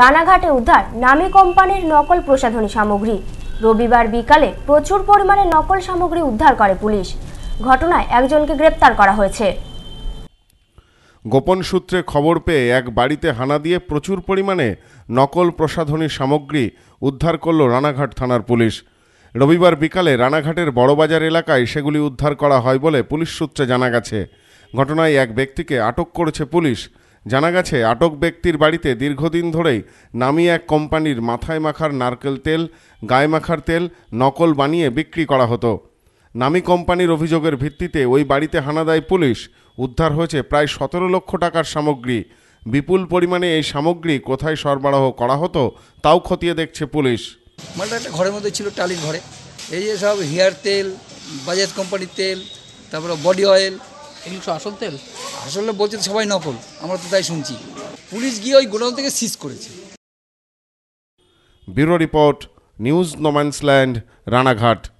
রানাঘাটে উদ্ধার নামী কোম্পানির নকল প্রসাধনী সামগ্রী রবিবার বিকালে প্রচুর পরিমাণে নকল সামগ্রী উদ্ধার করে পুলিশ ঘটনায় একজনকে গ্রেপ্তার করা হয়েছে গোপন সূত্রে খবর পেয়ে এক বাড়িতে হানা দিয়ে প্রচুর পরিমাণে নকল প্রসাধনী সামগ্রী উদ্ধার করল রানাঘাট থানার পুলিশ রবিবার বিকালে রানাঘাটের বড়বাজার এলাকায় সেগুলি উদ্ধার করা হয় বলে পুলিশ সূত্রে জানা গেছে ঘটনায় এক ব্যক্তিকে আটক করেছে পুলিশ জানা গেছে আটক ব্যক্তির বাড়িতে দীর্ঘদিন ধরেই নামি এক কোম্পানির মাথায় মাখার নারকেল তেল গায়ে মাখার তেল নকল বানিয়ে বিক্রি করা হতো নামি কোম্পানির অভিযোগের ভিত্তিতে ওই বাড়িতে হানা দেয় পুলিশ উদ্ধার হয়েছে প্রায় সতেরো লক্ষ টাকার সামগ্রী বিপুল পরিমাণে এই সামগ্রী কোথায় সরবরাহ করা হতো তাও খতিয়ে দেখছে পুলিশ মালটা একটা ঘরের মধ্যে ছিল টালির ঘরে এই যে সব হেয়ার তেল বাজাজ কোম্পানির তেল তারপরে বডি অয়েল এগুলো আসল তেল আসলে বলছে সবাই নকল আমরা তো তাই শুনছি পুলিশ গিয়ে ওই গোডাউন থেকে সিজ করেছে bureau report news no man's land Ranaghat